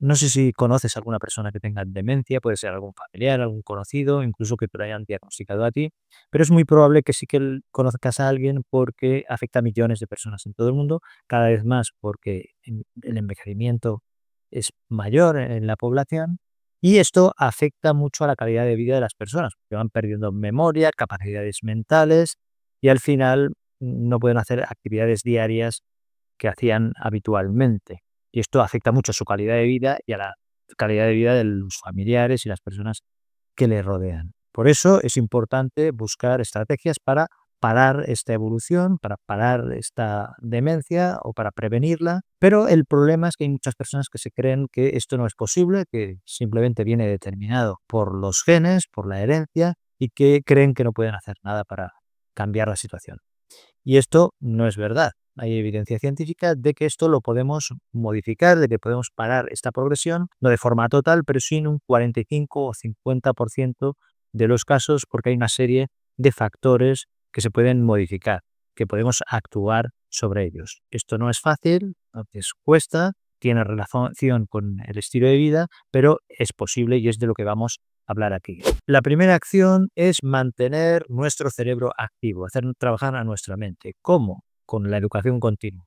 No sé si conoces a alguna persona que tenga demencia, puede ser algún familiar, algún conocido, incluso que te lo hayan diagnosticado a ti, pero es muy probable que sí que conozcas a alguien porque afecta a millones de personas en todo el mundo, cada vez más porque el envejecimiento es mayor en la población y esto afecta mucho a la calidad de vida de las personas, porque van perdiendo memoria, capacidades mentales y al final mm, no pueden hacer actividades diarias que hacían habitualmente. Y esto afecta mucho a su calidad de vida y a la calidad de vida de los familiares y las personas que le rodean. Por eso es importante buscar estrategias para parar esta evolución, para parar esta demencia o para prevenirla. Pero el problema es que hay muchas personas que se creen que esto no es posible, que simplemente viene determinado por los genes, por la herencia, y que creen que no pueden hacer nada para cambiar la situación. Y esto no es verdad. Hay evidencia científica de que esto lo podemos modificar, de que podemos parar esta progresión, no de forma total, pero sí en un 45 o 50% de los casos, porque hay una serie de factores que se pueden modificar, que podemos actuar sobre ellos. Esto no es fácil, es cuesta, tiene relación con el estilo de vida, pero es posible y es de lo que vamos hablar aquí. La primera acción es mantener nuestro cerebro activo, hacer trabajar a nuestra mente. ¿Cómo? Con la educación continua.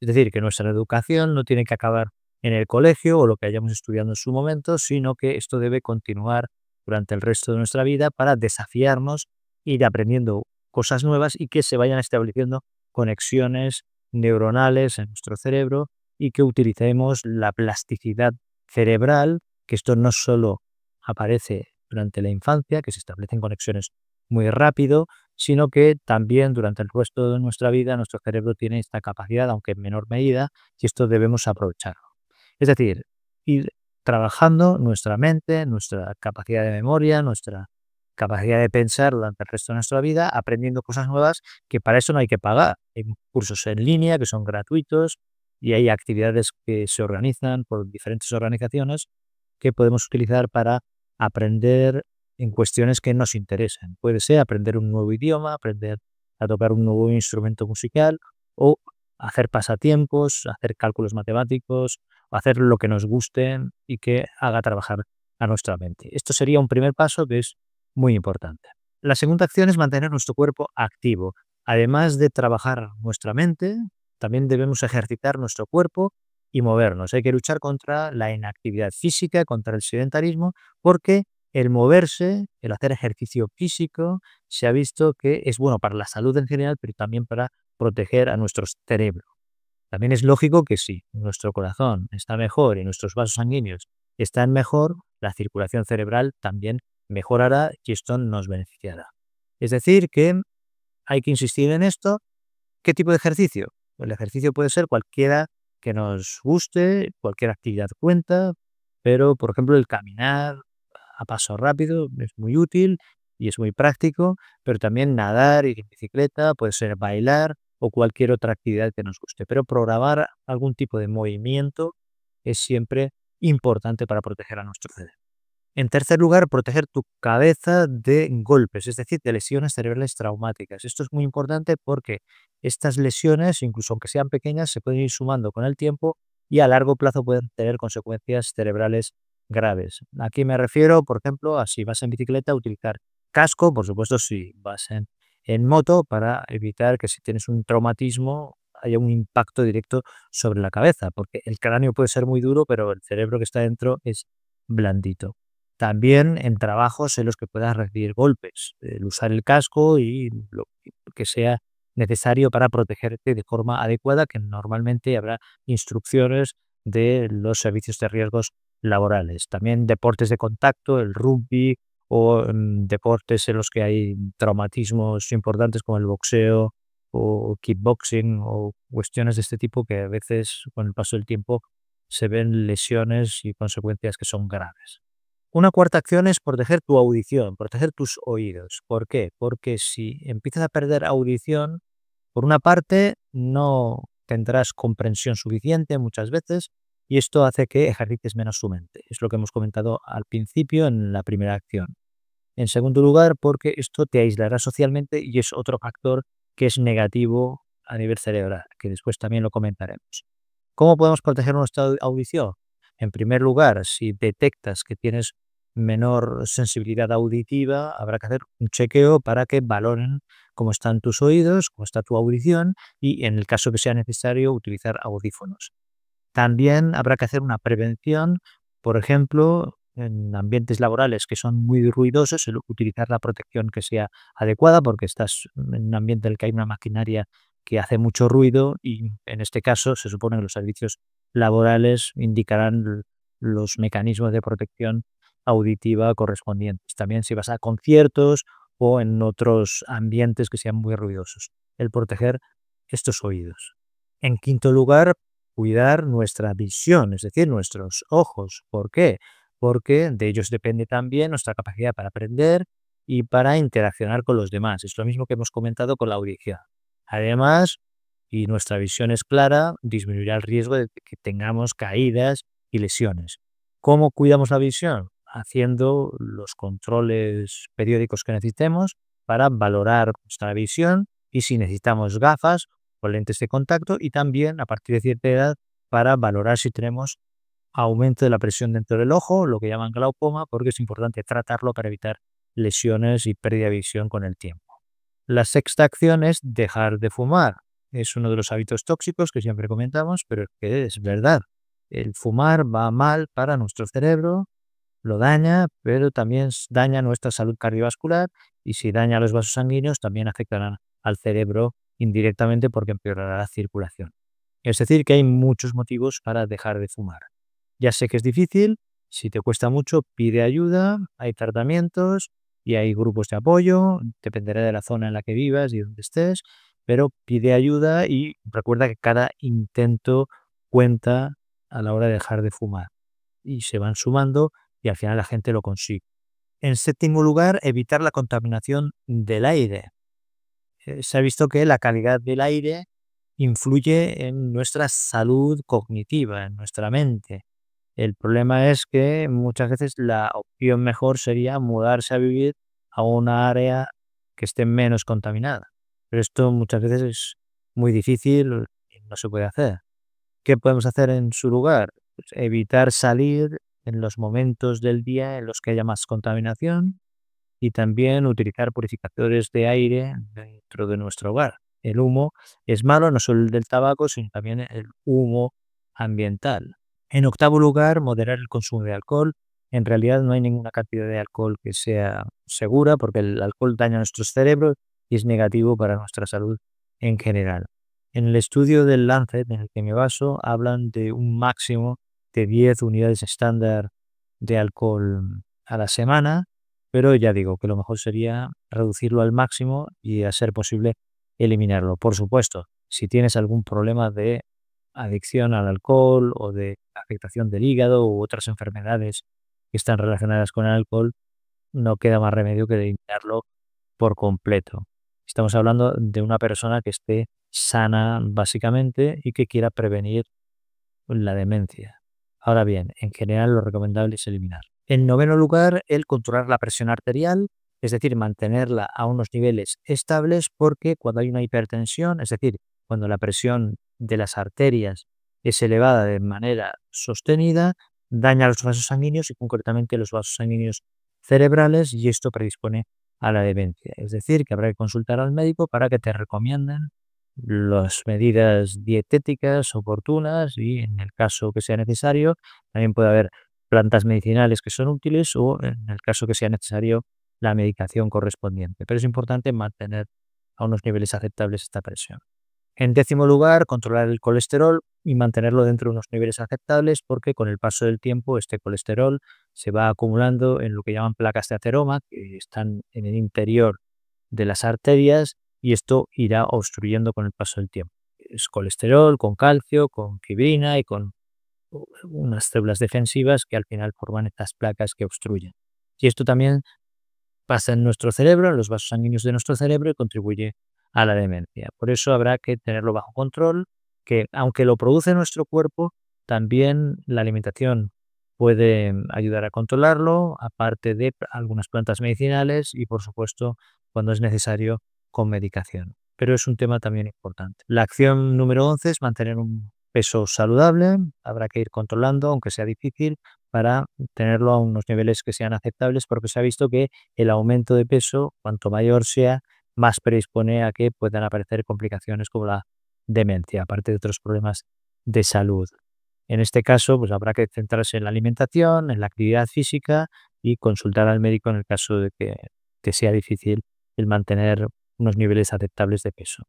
Es decir, que nuestra educación no tiene que acabar en el colegio o lo que hayamos estudiado en su momento, sino que esto debe continuar durante el resto de nuestra vida para desafiarnos, ir aprendiendo cosas nuevas y que se vayan estableciendo conexiones neuronales en nuestro cerebro y que utilicemos la plasticidad cerebral, que esto no solo aparece durante la infancia, que se establecen conexiones muy rápido, sino que también durante el resto de nuestra vida nuestro cerebro tiene esta capacidad, aunque en menor medida, y esto debemos aprovecharlo. Es decir, ir trabajando nuestra mente, nuestra capacidad de memoria, nuestra capacidad de pensar durante el resto de nuestra vida, aprendiendo cosas nuevas que para eso no hay que pagar. Hay cursos en línea que son gratuitos y hay actividades que se organizan por diferentes organizaciones que podemos utilizar para aprender en cuestiones que nos interesen. Puede ser aprender un nuevo idioma, aprender a tocar un nuevo instrumento musical o hacer pasatiempos, hacer cálculos matemáticos, hacer lo que nos guste y que haga trabajar a nuestra mente. Esto sería un primer paso que es muy importante. La segunda acción es mantener nuestro cuerpo activo. Además de trabajar nuestra mente, también debemos ejercitar nuestro cuerpo y movernos. Hay que luchar contra la inactividad física, contra el sedentarismo, porque el moverse, el hacer ejercicio físico, se ha visto que es bueno para la salud en general, pero también para proteger a nuestro cerebro. También es lógico que si nuestro corazón está mejor y nuestros vasos sanguíneos están mejor, la circulación cerebral también mejorará y esto nos beneficiará. Es decir, que hay que insistir en esto. ¿Qué tipo de ejercicio? El ejercicio puede ser cualquiera que nos guste, cualquier actividad cuenta, pero por ejemplo el caminar a paso rápido es muy útil y es muy práctico, pero también nadar, ir en bicicleta, puede ser bailar o cualquier otra actividad que nos guste. Pero programar algún tipo de movimiento es siempre importante para proteger a nuestro cerebro. En tercer lugar, proteger tu cabeza de golpes, es decir, de lesiones cerebrales traumáticas. Esto es muy importante porque estas lesiones, incluso aunque sean pequeñas, se pueden ir sumando con el tiempo y a largo plazo pueden tener consecuencias cerebrales graves. Aquí me refiero, por ejemplo, a si vas en bicicleta, utilizar casco, por supuesto, si vas en, en moto, para evitar que si tienes un traumatismo haya un impacto directo sobre la cabeza, porque el cráneo puede ser muy duro, pero el cerebro que está dentro es blandito. También en trabajos en los que puedas recibir golpes, el usar el casco y lo que sea necesario para protegerte de forma adecuada, que normalmente habrá instrucciones de los servicios de riesgos laborales. También deportes de contacto, el rugby o mm, deportes en los que hay traumatismos importantes como el boxeo o kickboxing o cuestiones de este tipo que a veces con el paso del tiempo se ven lesiones y consecuencias que son graves. Una cuarta acción es proteger tu audición, proteger tus oídos. ¿Por qué? Porque si empiezas a perder audición, por una parte, no tendrás comprensión suficiente muchas veces y esto hace que ejercites menos su mente. Es lo que hemos comentado al principio en la primera acción. En segundo lugar, porque esto te aislará socialmente y es otro factor que es negativo a nivel cerebral, que después también lo comentaremos. ¿Cómo podemos proteger nuestra audición? En primer lugar, si detectas que tienes menor sensibilidad auditiva, habrá que hacer un chequeo para que valoren cómo están tus oídos, cómo está tu audición y en el caso que sea necesario utilizar audífonos. También habrá que hacer una prevención, por ejemplo, en ambientes laborales que son muy ruidosos, utilizar la protección que sea adecuada porque estás en un ambiente en el que hay una maquinaria que hace mucho ruido y en este caso se supone que los servicios laborales indicarán los mecanismos de protección auditiva correspondientes. También si vas a conciertos o en otros ambientes que sean muy ruidosos. El proteger estos oídos. En quinto lugar, cuidar nuestra visión, es decir, nuestros ojos. ¿Por qué? Porque de ellos depende también nuestra capacidad para aprender y para interaccionar con los demás. Es lo mismo que hemos comentado con la audición. Además, y nuestra visión es clara, disminuirá el riesgo de que tengamos caídas y lesiones. ¿Cómo cuidamos la visión? haciendo los controles periódicos que necesitemos para valorar nuestra visión y si necesitamos gafas o lentes de contacto y también a partir de cierta edad para valorar si tenemos aumento de la presión dentro del ojo, lo que llaman glaucoma, porque es importante tratarlo para evitar lesiones y pérdida de visión con el tiempo. La sexta acción es dejar de fumar. Es uno de los hábitos tóxicos que siempre comentamos, pero que es verdad. El fumar va mal para nuestro cerebro, lo daña, pero también daña nuestra salud cardiovascular y si daña los vasos sanguíneos también afectará al cerebro indirectamente porque empeorará la circulación. Es decir, que hay muchos motivos para dejar de fumar. Ya sé que es difícil, si te cuesta mucho, pide ayuda, hay tratamientos y hay grupos de apoyo, dependerá de la zona en la que vivas y donde estés, pero pide ayuda y recuerda que cada intento cuenta a la hora de dejar de fumar. Y se van sumando y al final la gente lo consigue. En séptimo lugar, evitar la contaminación del aire. Eh, se ha visto que la calidad del aire influye en nuestra salud cognitiva, en nuestra mente. El problema es que muchas veces la opción mejor sería mudarse a vivir a una área que esté menos contaminada. Pero esto muchas veces es muy difícil y no se puede hacer. ¿Qué podemos hacer en su lugar? Pues evitar salir en los momentos del día en los que haya más contaminación y también utilizar purificadores de aire dentro de nuestro hogar. El humo es malo, no solo el del tabaco, sino también el humo ambiental. En octavo lugar, moderar el consumo de alcohol. En realidad no hay ninguna cantidad de alcohol que sea segura porque el alcohol daña nuestros cerebros y es negativo para nuestra salud en general. En el estudio del Lancet, en el que me baso, hablan de un máximo de 10 unidades estándar de alcohol a la semana, pero ya digo que lo mejor sería reducirlo al máximo y a ser posible eliminarlo. Por supuesto, si tienes algún problema de adicción al alcohol o de afectación del hígado u otras enfermedades que están relacionadas con el alcohol, no queda más remedio que eliminarlo por completo. Estamos hablando de una persona que esté sana básicamente y que quiera prevenir la demencia. Ahora bien, en general lo recomendable es eliminar. En noveno lugar, el controlar la presión arterial, es decir, mantenerla a unos niveles estables porque cuando hay una hipertensión, es decir, cuando la presión de las arterias es elevada de manera sostenida, daña los vasos sanguíneos y concretamente los vasos sanguíneos cerebrales y esto predispone a la demencia. Es decir, que habrá que consultar al médico para que te recomienden las medidas dietéticas oportunas y en el caso que sea necesario, también puede haber plantas medicinales que son útiles o en el caso que sea necesario la medicación correspondiente. Pero es importante mantener a unos niveles aceptables esta presión. En décimo lugar, controlar el colesterol y mantenerlo dentro de unos niveles aceptables porque con el paso del tiempo este colesterol se va acumulando en lo que llaman placas de ateroma, que están en el interior de las arterias y esto irá obstruyendo con el paso del tiempo. Es colesterol, con calcio, con fibrina y con unas células defensivas que al final forman estas placas que obstruyen. Y esto también pasa en nuestro cerebro, en los vasos sanguíneos de nuestro cerebro y contribuye a la demencia. Por eso habrá que tenerlo bajo control, que aunque lo produce nuestro cuerpo, también la alimentación puede mm, ayudar a controlarlo, aparte de algunas plantas medicinales y por supuesto cuando es necesario con medicación. Pero es un tema también importante. La acción número 11 es mantener un peso saludable. Habrá que ir controlando, aunque sea difícil, para tenerlo a unos niveles que sean aceptables, porque se ha visto que el aumento de peso, cuanto mayor sea, más predispone a que puedan aparecer complicaciones como la demencia, aparte de otros problemas de salud. En este caso, pues habrá que centrarse en la alimentación, en la actividad física y consultar al médico en el caso de que, que sea difícil el mantener unos niveles aceptables de peso.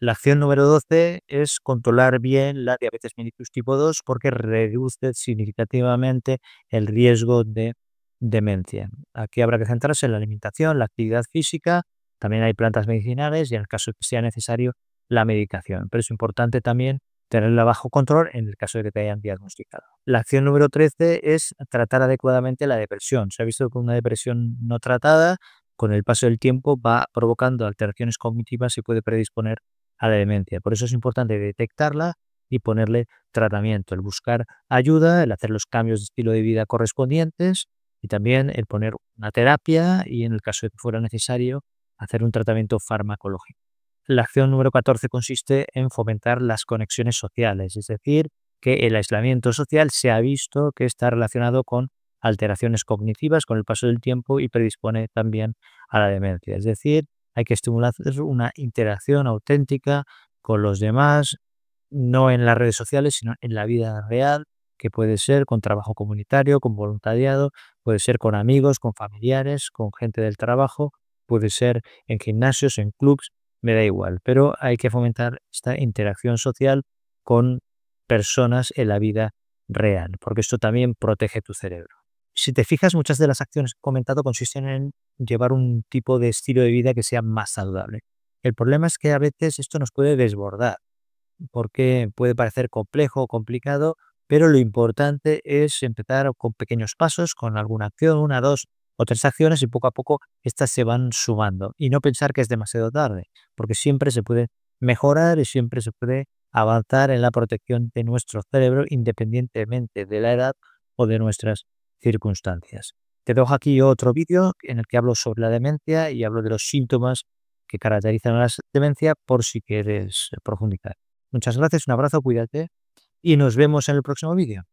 La acción número 12 es controlar bien la diabetes mellitus tipo 2 porque reduce significativamente el riesgo de demencia. Aquí habrá que centrarse en la alimentación, la actividad física, también hay plantas medicinales y en el caso que sea necesario la medicación. Pero es importante también tenerla bajo control en el caso de que te hayan diagnosticado. La acción número 13 es tratar adecuadamente la depresión. Se ha visto que una depresión no tratada con el paso del tiempo va provocando alteraciones cognitivas y puede predisponer a la demencia. Por eso es importante detectarla y ponerle tratamiento, el buscar ayuda, el hacer los cambios de estilo de vida correspondientes y también el poner una terapia y en el caso de que fuera necesario hacer un tratamiento farmacológico. La acción número 14 consiste en fomentar las conexiones sociales, es decir, que el aislamiento social se ha visto que está relacionado con alteraciones cognitivas con el paso del tiempo y predispone también a la demencia. Es decir, hay que estimular una interacción auténtica con los demás, no en las redes sociales, sino en la vida real, que puede ser con trabajo comunitario, con voluntariado, puede ser con amigos, con familiares, con gente del trabajo, puede ser en gimnasios, en clubs, me da igual, pero hay que fomentar esta interacción social con personas en la vida real, porque esto también protege tu cerebro si te fijas, muchas de las acciones que he comentado consisten en llevar un tipo de estilo de vida que sea más saludable. El problema es que a veces esto nos puede desbordar, porque puede parecer complejo o complicado, pero lo importante es empezar con pequeños pasos, con alguna acción, una, dos o tres acciones, y poco a poco estas se van sumando. Y no pensar que es demasiado tarde, porque siempre se puede mejorar y siempre se puede avanzar en la protección de nuestro cerebro independientemente de la edad o de nuestras circunstancias. Te dejo aquí otro vídeo en el que hablo sobre la demencia y hablo de los síntomas que caracterizan a la demencia por si quieres profundizar. Muchas gracias, un abrazo, cuídate y nos vemos en el próximo vídeo.